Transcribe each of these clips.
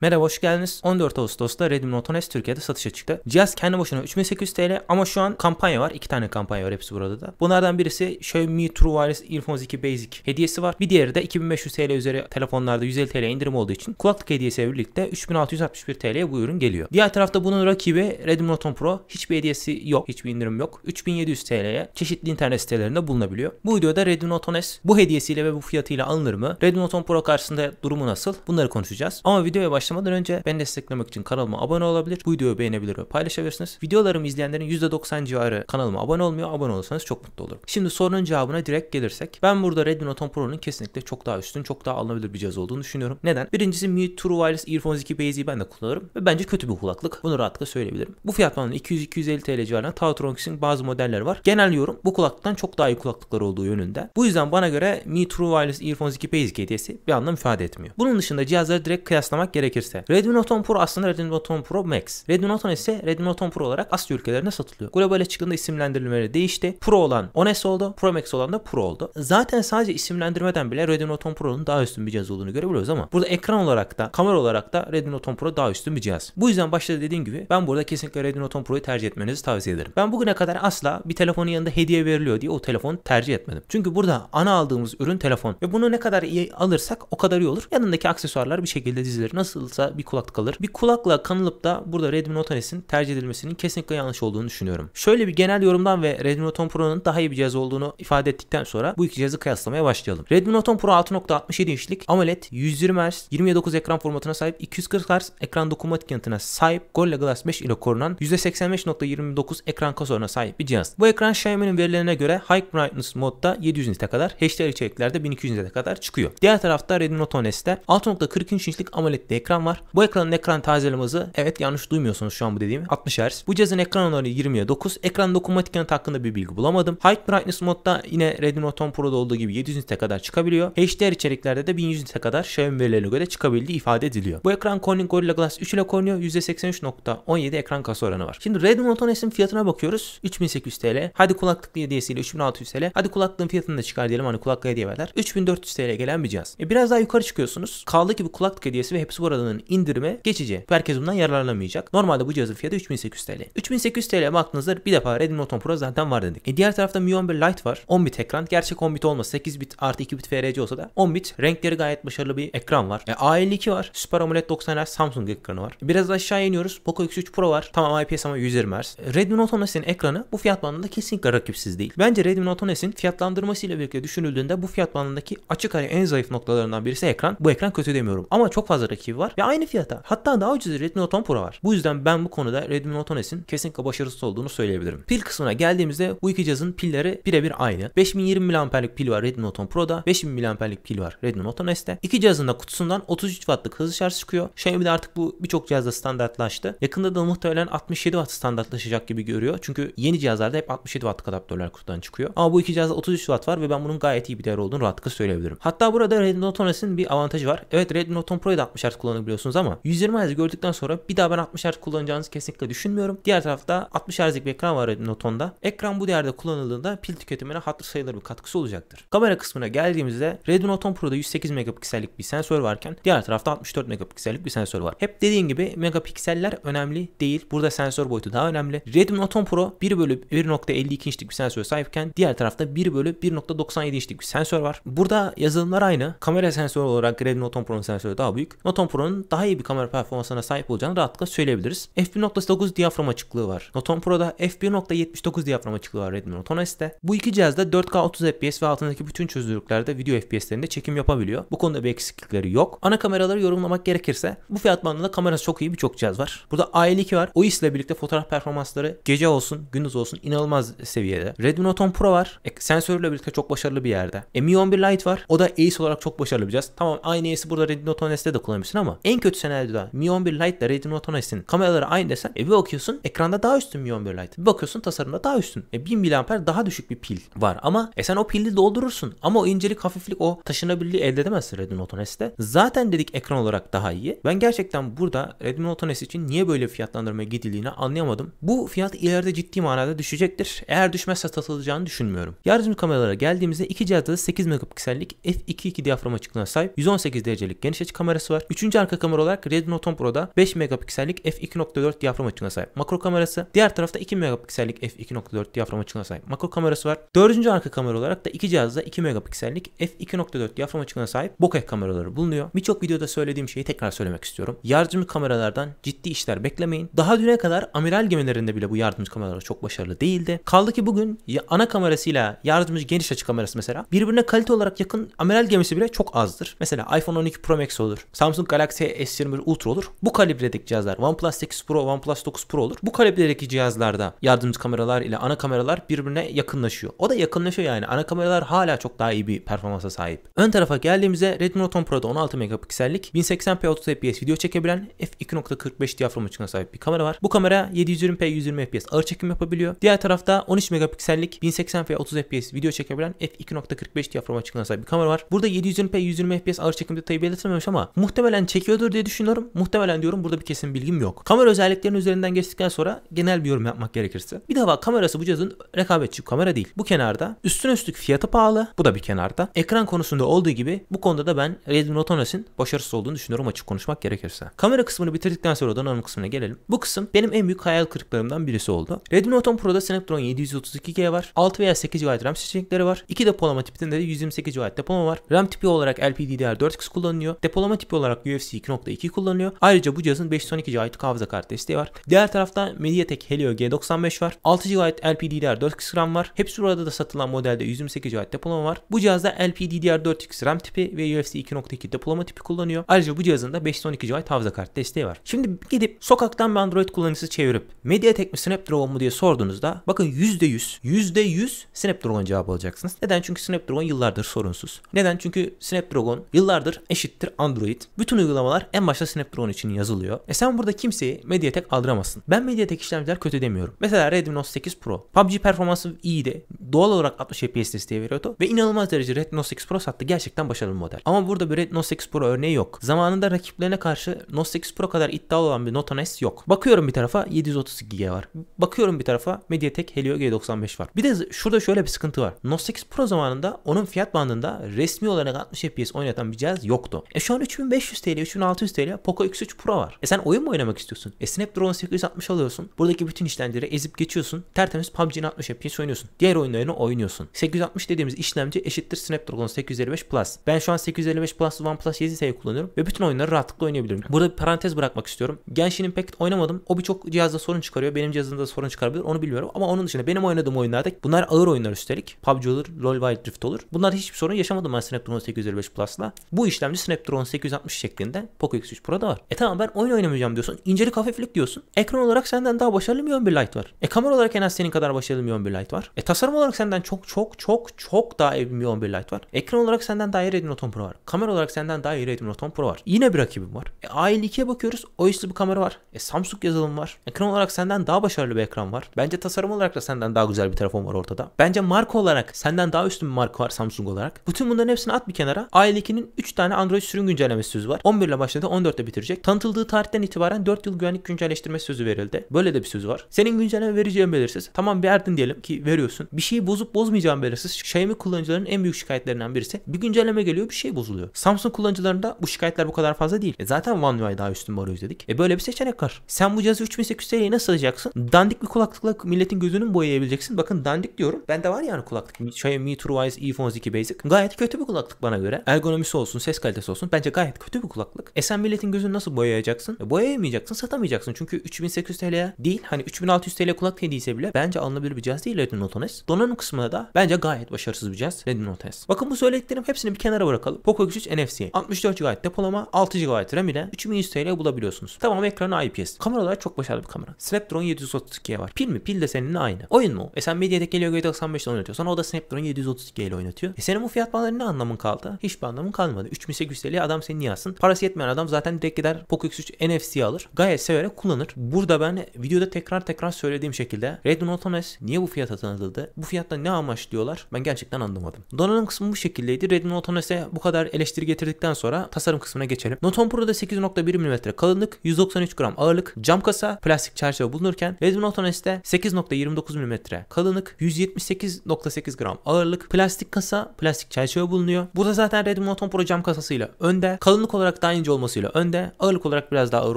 Merhaba hoş geldiniz. 14 Ağustos'ta Redmi Note 10S Türkiye'de satışa çıktı. Cihaz kendi başına 3800 TL ama şu an kampanya var. iki tane kampanya var hepsi burada da. Bunlardan birisi Xiaomi True Wireless Earphones 2 Basic hediyesi var. Bir diğeri de 2500 TL üzeri telefonlarda 150 TL indirim olduğu için kulaklık hediyesi birlikte 3661 TL'ye bu ürün geliyor. Diğer tarafta bunun rakibi Redmi Note 10 Pro. Hiçbir hediyesi yok. Hiçbir indirim yok. 3700 TL'ye çeşitli internet sitelerinde bulunabiliyor. Bu videoda Redmi Note 10S bu hediyesiyle ve bu fiyatıyla alınır mı? Redmi Note 10 Pro karşısında durumu nasıl? Bunları konuşacağız. Ama videoya baş Başlamadan önce beni desteklemek için kanalıma abone olabilir, bu videoyu beğenebilir ve paylaşabilirsiniz. Videolarımı izleyenlerin %90 civarı kanalıma abone olmuyor. Abone olursanız çok mutlu olurum. Şimdi sorunun cevabına direkt gelirsek ben burada Redmi Note 10 Pro'nun kesinlikle çok daha üstün, çok daha alınabilir bir cihaz olduğunu düşünüyorum. Neden? Birincisi Mi True Wireless Earphones 2 Base'i ben de kullanırım ve bence kötü bir kulaklık. Bunu rahatlıkla söyleyebilirim. Bu fiyat bandında 200-250 TL civarına Tautronics'in bazı modeller var. Genel yorum bu kulaklıktan çok daha iyi kulaklıklar olduğu yönünde. Bu yüzden bana göre Mi True Wireless Earphones 2 Basic hediyesi bir anlam ifade etmiyor. Bunun dışında cihazları direkt kıyaslamak gerekir gerekirse. Redmi Note 10 Pro aslında Redmi Note 10 Pro Max. Redmi Note 10 ise Redmi Note 10 Pro olarak Asya ülkelerine satılıyor. Globale çıkında isimlendirmeleri değişti. Pro olan 10S oldu. Pro Max olan da Pro oldu. Zaten sadece isimlendirmeden bile Redmi Note 10 Pro'nun daha üstün bir cihaz olduğunu görebiliyoruz ama burada ekran olarak da kamera olarak da Redmi Note 10 Pro daha üstün bir cihaz. Bu yüzden başta dediğim gibi ben burada kesinlikle Redmi Note 10 Pro'yu tercih etmenizi tavsiye ederim. Ben bugüne kadar asla bir telefonun yanında hediye veriliyor diye o telefonu tercih etmedim. Çünkü burada ana aldığımız ürün telefon ve bunu ne kadar iyi alırsak o kadar iyi olur. Yanındaki aksesuarlar bir şekilde dizilir. Nasıl kalırsa bir kulak kalır. Bir kulakla kanılıp da burada Redmi Note 10'in tercih edilmesinin kesinlikle yanlış olduğunu düşünüyorum. Şöyle bir genel yorumdan ve Redmi Note 10 Pro'nun daha iyi bir cihaz olduğunu ifade ettikten sonra bu iki cihazı kıyaslamaya başlayalım. Redmi Note 10 Pro 6.67 inçlik AMOLED 120 Hz 29 ekran formatına sahip 240 Hz ekran dokunmatik yanıtına sahip Gorilla Glass 5 ile korunan %85.29 ekran kas sahip bir cihaz. Bu ekran Xiaomi'nin verilerine göre High Brightness modda 700 nite kadar, HDR içeriklerde 1200 nite kadar çıkıyor. Diğer tarafta Redmi Note 10S'te 6.43 inçlik AMOLED'li ekran ekran var. Bu ekranın ekran tazeleme hızı evet yanlış duymuyorsunuz şu an bu dediğimi 60 Hz. Bu cihazın ekran oranı 20'ye 9. Ekran dokunmatik yanıt hakkında bir bilgi bulamadım. High Brightness modda yine Redmi Note 10 Pro'da olduğu gibi 700 nite kadar çıkabiliyor. HDR içeriklerde de 1100 nite kadar Xiaomi verilerine göre çıkabildiği ifade ediliyor. Bu ekran Corning Gorilla Glass 3 ile korunuyor. %83.17 ekran kasa oranı var. Şimdi Redmi Note 10S'in fiyatına bakıyoruz. 3800 TL. Hadi kulaklık hediyesiyle 3600 TL. Hadi kulaklığın fiyatını da çıkar diyelim hani kulaklığa hediye verler. 3400 TL gelen bir cihaz. E biraz daha yukarı çıkıyorsunuz. Kaldı ki bu kulaklık hediyesi ve hepsi bu arada %10'unun indirimi geçici. Herkes bundan yararlanamayacak. Normalde bu cihazın fiyatı 3800 TL. 3800 TL'ye baktığınızda bir defa Redmi Note 10 Pro zaten var dedik. E diğer tarafta Mi 11 Lite var. 10 bit ekran. Gerçek 10 bit olmasa 8 bit artı 2 bit FRC olsa da 10 bit. Renkleri gayet başarılı bir ekran var. E A52 var. Super AMOLED 90 Hz Samsung ekranı var. E, biraz aşağı iniyoruz. Poco X3 Pro var. Tamam IPS ama 120 Hz. E, Redmi Note 10 S'in ekranı bu fiyat bandında kesinlikle rakipsiz değil. Bence Redmi Note 10 S'in fiyatlandırmasıyla birlikte düşünüldüğünde bu fiyat bandındaki açık ara en zayıf noktalarından birisi ekran. Bu ekran kötü demiyorum. Ama çok fazla rakibi var ve aynı fiyata hatta daha ucuz Redmi Note 10 Pro var. Bu yüzden ben bu konuda Redmi Note 10 S'in kesinlikle başarısız olduğunu söyleyebilirim. Pil kısmına geldiğimizde bu iki cihazın pilleri birebir aynı. 5020 mAh'lik pil var Redmi Note 10 Pro'da, 5000 mAh'lik pil var Redmi Note 10 S'te. İki cihazın da kutusundan 33 Watt'lık hızlı şarj çıkıyor. Xiaomi de artık bu birçok cihazda standartlaştı. Yakında da muhtemelen 67 Watt standartlaşacak gibi görüyor. Çünkü yeni cihazlarda hep 67 Watt'lık adaptörler kutudan çıkıyor. Ama bu iki cihazda 33 Watt var ve ben bunun gayet iyi bir değer olduğunu rahatlıkla söyleyebilirim. Hatta burada Redmi Note 10 S'in bir avantajı var. Evet Redmi Note 10 Pro'yu da 60 Hz kullanabiliyorsunuz kullanabiliyorsunuz ama 120 Hz gördükten sonra bir daha ben 60 Hz kullanacağınızı kesinlikle düşünmüyorum. Diğer tarafta 60 Hz'lik bir ekran var Redmi Note 10'da. Ekran bu değerde kullanıldığında pil tüketimine hatır sayılır bir katkısı olacaktır. Kamera kısmına geldiğimizde Redmi Note 10 Pro'da 108 megapiksellik bir sensör varken diğer tarafta 64 megapiksellik bir sensör var. Hep dediğim gibi megapikseller önemli değil. Burada sensör boyutu daha önemli. Redmi Note 10 Pro 1 bölü 1.52 inçlik bir sensör sahipken diğer tarafta 1 bölü 1.97 inçlik bir sensör var. Burada yazılımlar aynı. Kamera sensörü olarak Redmi Note 10 Pro'nun sensörü daha büyük. Note 10 Pro'nun Pro'nun daha iyi bir kamera performansına sahip olacağını rahatlıkla söyleyebiliriz. f1.9 diyafram açıklığı var. Note 10 Pro'da f1.79 diyafram açıklığı var Redmi Note S'te. Bu iki cihazda 4K 30 FPS ve altındaki bütün çözünürlüklerde video FPS'lerinde çekim yapabiliyor. Bu konuda bir eksiklikleri yok. Ana kameraları yorumlamak gerekirse bu fiyat bandında kamerası çok iyi birçok cihaz var. Burada A52 var. O ile birlikte fotoğraf performansları gece olsun gündüz olsun inanılmaz seviyede. Redmi Note 10 Pro var. E, sensörle birlikte çok başarılı bir yerde. E, Mi 11 Lite var. O da Ace olarak çok başarılı bir cihaz. Tamam aynı Ace'i burada Redmi Note 10 S'te de kullanabilirsin ama en kötü senaryoda Mi 11 Lite ile Redmi Note 10S'in kameraları aynı desen e bir bakıyorsun ekranda daha üstün Mi 11 Lite. Bir bakıyorsun tasarımda daha üstün. E 1000 mAh daha düşük bir pil var ama e sen o pili doldurursun. Ama o incelik hafiflik o taşınabilirliği elde edemezsin Redmi Note 10S'te. Zaten dedik ekran olarak daha iyi. Ben gerçekten burada Redmi Note 10S için niye böyle fiyatlandırmaya gidildiğini anlayamadım. Bu fiyat ileride ciddi manada düşecektir. Eğer düşmezse satılacağını düşünmüyorum. Yardım kameralara geldiğimizde iki cihazda da 8 megapiksellik f2.2 diyafram açıklığına sahip 118 derecelik geniş açı kamerası var. Üçüncü arka kamera olarak Redmi Note 10 Pro'da 5 megapiksellik f2.4 diyafram açığına sahip makro kamerası. Diğer tarafta 2 megapiksellik f2.4 diyafram açığına sahip makro kamerası var. Dördüncü arka kamera olarak da iki cihazda 2 megapiksellik f2.4 diyafram açığına sahip bokeh kameraları bulunuyor. Birçok videoda söylediğim şeyi tekrar söylemek istiyorum. Yardımcı kameralardan ciddi işler beklemeyin. Daha düne kadar amiral gemilerinde bile bu yardımcı kameralar çok başarılı değildi. Kaldı ki bugün ana kamerasıyla yardımcı geniş açı kamerası mesela birbirine kalite olarak yakın amiral gemisi bile çok azdır. Mesela iPhone 12 Pro Max olur. Samsung Galaxy Galaxy S21 Ultra olur. Bu kalibredeki cihazlar OnePlus 8 Pro, OnePlus 9 Pro olur. Bu kalibredeki cihazlarda yardımcı kameralar ile ana kameralar birbirine yakınlaşıyor. O da yakınlaşıyor yani. Ana kameralar hala çok daha iyi bir performansa sahip. Ön tarafa geldiğimizde Redmi Note 10 Pro'da 16 megapiksellik 1080p 30 fps video çekebilen f2.45 diyafram açığına sahip bir kamera var. Bu kamera 720p 120 fps ağır çekim yapabiliyor. Diğer tarafta 13 megapiksellik 1080p 30 fps video çekebilen f2.45 diyafram açığına sahip bir kamera var. Burada 720p 120 fps ağır çekimde detayı belirtilmemiş ama muhtemelen çekim gerekiyordur diye düşünüyorum. Muhtemelen diyorum burada bir kesin bilgim yok. Kamera özelliklerinin üzerinden geçtikten sonra genel bir yorum yapmak gerekirse. Bir defa kamerası bu cihazın rekabetçi kamera değil. Bu kenarda üstün üstlük fiyatı pahalı. Bu da bir kenarda. Ekran konusunda olduğu gibi bu konuda da ben Redmi Note 10 başarısız olduğunu düşünüyorum açık konuşmak gerekirse. Kamera kısmını bitirdikten sonra donanım kısmına gelelim. Bu kısım benim en büyük hayal kırıklarımdan birisi oldu. Redmi Note 10 Pro'da Snapdragon 732G var. 6 veya 8 GB RAM seçenekleri var. 2 depolama tipinde de 128 GB depolama var. RAM tipi olarak LPDDR4X kullanılıyor. Depolama tipi olarak UFC 2.2 kullanıyor. Ayrıca bu cihazın 512 GB hafıza kart desteği var. Diğer tarafta MediaTek Helio G95 var. 6 GB LPDDR4X RAM var. Hepsi burada da satılan modelde 128 GB depolama var. Bu cihazda LPDDR4X RAM tipi ve UFS 2.2 depolama tipi kullanıyor. Ayrıca bu cihazın da 512 GB hafıza kart desteği var. Şimdi gidip sokaktan bir Android kullanıcısı çevirip MediaTek mi Snapdragon mu diye sorduğunuzda bakın %100 %100 Snapdragon cevabı alacaksınız. Neden? Çünkü Snapdragon yıllardır sorunsuz. Neden? Çünkü Snapdragon yıllardır eşittir Android. Bütün uygulama uygulamalar en başta Snapdragon için yazılıyor. E sen burada kimseyi Mediatek aldıramazsın. Ben Mediatek işlemciler kötü demiyorum. Mesela Redmi Note 8 Pro. PUBG performansı iyiydi. Doğal olarak 60 FPS desteği veriyordu. Ve inanılmaz derece Redmi Note 8 Pro sattı. Gerçekten başarılı bir model. Ama burada bir Redmi Note 8 Pro örneği yok. Zamanında rakiplerine karşı Note 8 Pro kadar iddialı olan bir Note 10S yok. Bakıyorum bir tarafa 732 GB var. Bakıyorum bir tarafa Mediatek Helio G95 var. Bir de şurada şöyle bir sıkıntı var. Note 8 Pro zamanında onun fiyat bandında resmi olarak 60 FPS oynatan bir cihaz yoktu. E şu an 3500 TL, 3 3600 TL Poco X3 Pro var. E sen oyun mu oynamak istiyorsun? E Snapdragon 860 alıyorsun. Buradaki bütün işlemleri ezip geçiyorsun. Tertemiz PUBG'nin 60 FPS oynuyorsun. Diğer oyunlarını oynuyorsun. 860 dediğimiz işlemci eşittir Snapdragon 855 Plus. Ben şu an 855 Plus One Plus 7S'yi kullanıyorum ve bütün oyunları rahatlıkla oynayabilirim. Burada bir parantez bırakmak istiyorum. Genshin Impact oynamadım. O birçok cihazda sorun çıkarıyor. Benim cihazımda da sorun çıkarabilir. Onu bilmiyorum ama onun dışında benim oynadığım oyunlarda bunlar ağır oyunlar üstelik. PUBG olur, LoL Wild Rift olur. Bunlar hiçbir sorun yaşamadım ben Snapdragon 855 Plus'la. Bu işlemci Snapdragon 860 şeklinde Poco X3 Pro'da var. E tamam ben oyun oynamayacağım diyorsun. İncelik hafiflik diyorsun. Ekran olarak senden daha başarılı mı 11 Lite var? E kamera olarak en az senin kadar başarılı mı 11 Lite var? E tasarım olarak senden çok çok çok çok daha iyi mi 11 Lite var? Ekran olarak senden daha iyi Redmi Note 10 Pro var. Kamera olarak senden daha iyi Redmi Note 10 Pro var. Yine bir rakibim var. E A52'ye bakıyoruz. O üstü bir kamera var. E Samsung yazılım var. Ekran olarak senden daha başarılı bir ekran var. Bence tasarım olarak da senden daha güzel bir telefon var ortada. Bence marka olarak senden daha üstün bir marka var Samsung olarak. Bütün bunların hepsini at bir kenara. A52'nin 3 tane Android sürüm güncellemesi sözü var. 11 11 ile başladı 14 ile bitirecek. Tanıtıldığı tarihten itibaren 4 yıl güvenlik güncelleştirme sözü verildi. Böyle de bir söz var. Senin güncelleme vereceğin belirsiz. Tamam verdin diyelim ki veriyorsun. Bir şeyi bozup bozmayacağın belirsiz. Xiaomi kullanıcılarının en büyük şikayetlerinden birisi. Bir güncelleme geliyor bir şey bozuluyor. Samsung kullanıcılarında bu şikayetler bu kadar fazla değil. E zaten One UI daha üstün arıyoruz dedik. E böyle bir seçenek var. Sen bu cihazı 3800 liraya nasıl alacaksın? Dandik bir kulaklıkla milletin gözünü boyayabileceksin. Bakın dandik diyorum. Ben de var yani kulaklık. Xiaomi TrueWise iPhone 2 Basic. Gayet kötü bir kulaklık bana göre. Ergonomisi olsun, ses kalitesi olsun. Bence gayet kötü bir kulaklık ufaklık. E milletin gözünü nasıl boyayacaksın? E, boyayamayacaksın, satamayacaksın. Çünkü 3800 TL değil hani 3600 TL kulak hediyesi bile bence alınabilir bir cihaz değil Redmi Note 10S. Donanım kısmında da bence gayet başarısız bir cihaz Redmi Note 10S. Bakın bu söylediklerim hepsini bir kenara bırakalım. Poco X3 NFC, 64 GB depolama, 6 GB RAM ile 3100 TL bulabiliyorsunuz. Tamam ekranı IPS. Kameralar çok başarılı bir kamera. Snapdragon 732 var. Pil mi? Pil de seninle aynı. Oyun mu? SM e sen MediaTek Helio G95 ile oynatıyorsan o da Snapdragon 732 ile oynatıyor. E senin bu fiyat bandları ne anlamın kaldı? Hiçbir anlamın kalmadı. 3800 TL adam seni niye alsın? Parası etmeyen adam zaten direkt gider Pocox 3 NFC'yi alır. Gayet severek kullanır. Burada ben videoda tekrar tekrar söylediğim şekilde Red s niye bu fiyata tanıtıldı? Bu fiyatta ne amaçlıyorlar? Ben gerçekten anlamadım. Donanım kısmı bu şekildeydi. Redmi Note Red se bu kadar eleştiri getirdikten sonra tasarım kısmına geçelim. Note Noton Pro'da 8.1 mm kalınlık, 193 gram ağırlık, cam kasa, plastik çerçeve bulunurken Redmi Note 10S'te 8.29 mm kalınlık, 178.8 gram ağırlık, plastik kasa, plastik çerçeve bulunuyor. Burada zaten Redmi Note 10 Pro cam kasasıyla önde. Kalınlık olarak da sanayi ince olmasıyla önde. Ağırlık olarak biraz daha ağır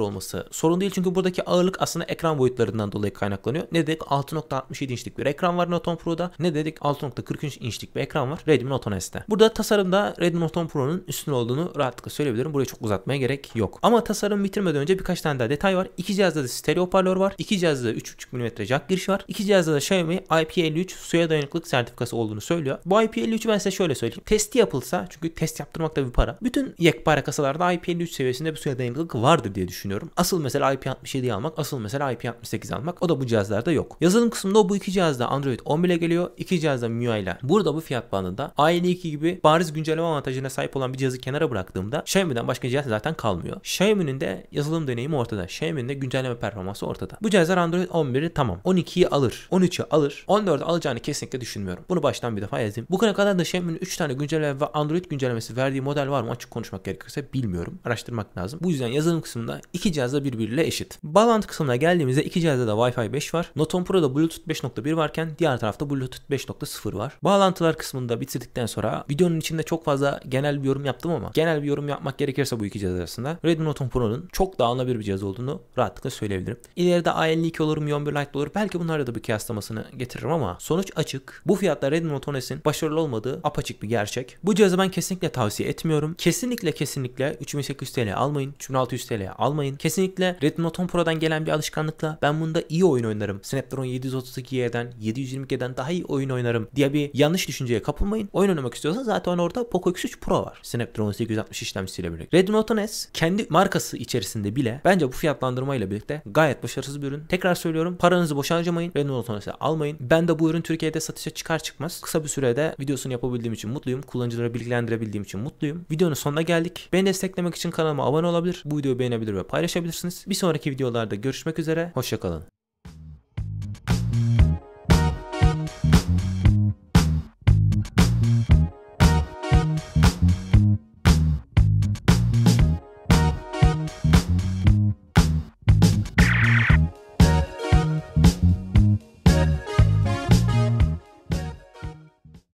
olması sorun değil. Çünkü buradaki ağırlık aslında ekran boyutlarından dolayı kaynaklanıyor. Ne dedik? 6.67 inçlik bir ekran var Note 10 Pro'da. Ne dedik? 6.43 inçlik bir ekran var Redmi Note 10S'te. Burada tasarımda Redmi Note 10 Pro'nun üstün olduğunu rahatlıkla söyleyebilirim. buraya çok uzatmaya gerek yok. Ama tasarım bitirmeden önce birkaç tane daha detay var. İki cihazda da stereo hoparlör var. İki cihazda 3.5 mm jack girişi var. İki cihazda da Xiaomi IP53 suya dayanıklık sertifikası olduğunu söylüyor. Bu IP53'ü ben size şöyle söyleyeyim. Testi yapılsa çünkü test yaptırmak da bir para. Bütün yekpare kasalarda IP IP53 seviyesinde bir suya dayanıklılık vardır diye düşünüyorum. Asıl mesela ip 67 almak, asıl mesela IP68 almak. O da bu cihazlarda yok. Yazılım kısmında bu iki cihazda Android 11 ile geliyor. iki cihazda MIUI ile. Burada bu fiyat bandında A52 gibi bariz güncelleme avantajına sahip olan bir cihazı kenara bıraktığımda Xiaomi'den başka cihaz zaten kalmıyor. Xiaomi'nin de yazılım deneyimi ortada. Xiaomi'nin de güncelleme performansı ortada. Bu cihazlar Android 11'i tamam. 12'yi alır. 13'ü alır. 14'ü alacağını kesinlikle düşünmüyorum. Bunu baştan bir defa yazdım. Bugüne kadar da Xiaomi'nin 3 tane güncelleme ve Android güncellemesi verdiği model var mı açık konuşmak gerekirse bilmiyorum araştırmak lazım. Bu yüzden yazılım kısmında iki cihaz da birbiriyle eşit. Bağlantı kısmına geldiğimizde iki cihazda da Wi-Fi 5 var. Note 10 Pro'da Bluetooth 5.1 varken diğer tarafta Bluetooth 5.0 var. Bağlantılar kısmında bitirdikten sonra videonun içinde çok fazla genel bir yorum yaptım ama genel bir yorum yapmak gerekirse bu iki cihaz arasında Redmi Note 10 Pro'nun çok daha alınabilir bir cihaz olduğunu rahatlıkla söyleyebilirim. İleride A52 olur, Mi 11 Lite olur. Belki bunlarla da bir kıyaslamasını getiririm ama sonuç açık. Bu fiyatla Redmi Note 10 başarılı olmadığı apaçık bir gerçek. Bu cihazı ben kesinlikle tavsiye etmiyorum. Kesinlikle kesinlikle 3000 1800 TL almayın. 3600 TL almayın. Kesinlikle Redmi Note 10 Pro'dan gelen bir alışkanlıkla ben bunda iyi oyun oynarım. Snapdragon 732Y'den 720G'den daha iyi oyun oynarım diye bir yanlış düşünceye kapılmayın. Oyun oynamak istiyorsan zaten orada Poco X3 Pro var. Snapdragon 860 işlemcisiyle birlikte. Redmi Note 10S kendi markası içerisinde bile bence bu fiyatlandırmayla birlikte gayet başarısız bir ürün. Tekrar söylüyorum paranızı boşa harcamayın. Redmi Note 10S'e almayın. Ben de bu ürün Türkiye'de satışa çıkar çıkmaz kısa bir sürede videosunu yapabildiğim için mutluyum. Kullanıcıları bilgilendirebildiğim için mutluyum. Videonun sonuna geldik. Beni desteklemek için için kanalıma abone olabilir, bu videoyu beğenebilir ve paylaşabilirsiniz. Bir sonraki videolarda görüşmek üzere, hoşçakalın.